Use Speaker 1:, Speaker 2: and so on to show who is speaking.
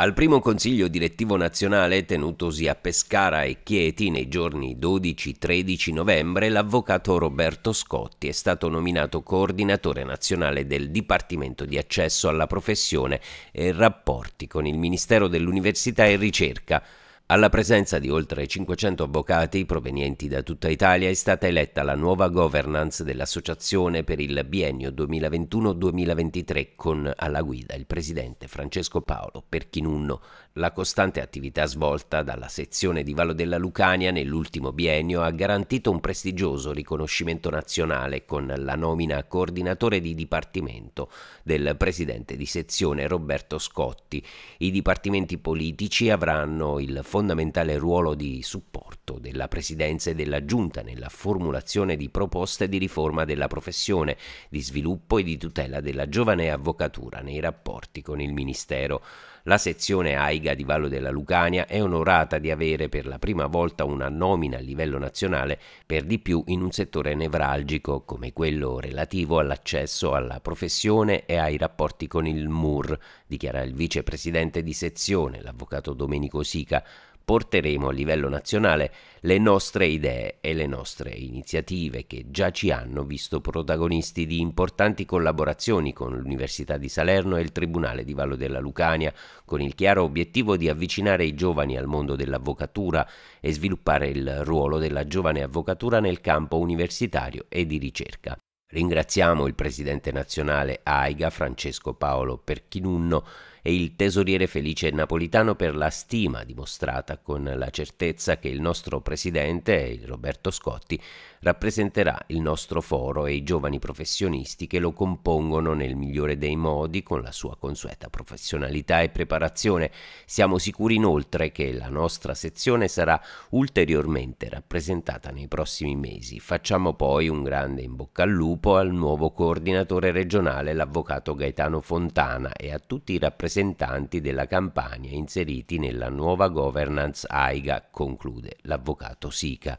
Speaker 1: Al primo consiglio direttivo nazionale tenutosi a Pescara e Chieti nei giorni 12-13 novembre, l'avvocato Roberto Scotti è stato nominato coordinatore nazionale del Dipartimento di accesso alla professione e rapporti con il Ministero dell'Università e Ricerca. Alla presenza di oltre 500 avvocati provenienti da tutta Italia è stata eletta la nuova governance dell'associazione per il biennio 2021-2023 con alla guida il presidente Francesco Paolo Perchinunno. La costante attività svolta dalla sezione di Valo della Lucania nell'ultimo biennio ha garantito un prestigioso riconoscimento nazionale con la nomina a coordinatore di dipartimento del presidente di sezione Roberto Scotti. I dipartimenti politici avranno il fondamentale ruolo di supporto atto della Presidenza e della Giunta nella formulazione di proposte di riforma della professione, di sviluppo e di tutela della giovane avvocatura nei rapporti con il Ministero. La sezione AIGA di Vallo della Lucania è onorata di avere per la prima volta una nomina a livello nazionale, per di più in un settore nevralgico come quello relativo all'accesso alla professione e ai rapporti con il MUR, dichiara il vicepresidente di sezione, l'avvocato Domenico Sica porteremo a livello nazionale le nostre idee e le nostre iniziative che già ci hanno visto protagonisti di importanti collaborazioni con l'Università di Salerno e il Tribunale di Vallo della Lucania, con il chiaro obiettivo di avvicinare i giovani al mondo dell'avvocatura e sviluppare il ruolo della giovane avvocatura nel campo universitario e di ricerca. Ringraziamo il presidente nazionale AIGA Francesco Paolo Perchinunno e il tesoriere Felice Napolitano per la stima dimostrata con la certezza che il nostro presidente, il Roberto Scotti, rappresenterà il nostro foro e i giovani professionisti che lo compongono nel migliore dei modi con la sua consueta professionalità e preparazione. Siamo sicuri inoltre che la nostra sezione sarà ulteriormente rappresentata nei prossimi mesi. Facciamo poi un grande in bocca al lupo al nuovo coordinatore regionale, l'avvocato Gaetano Fontana, e a tutti i rappresentanti rappresentanti della Campania inseriti nella nuova governance AIGA, conclude l'avvocato Sica.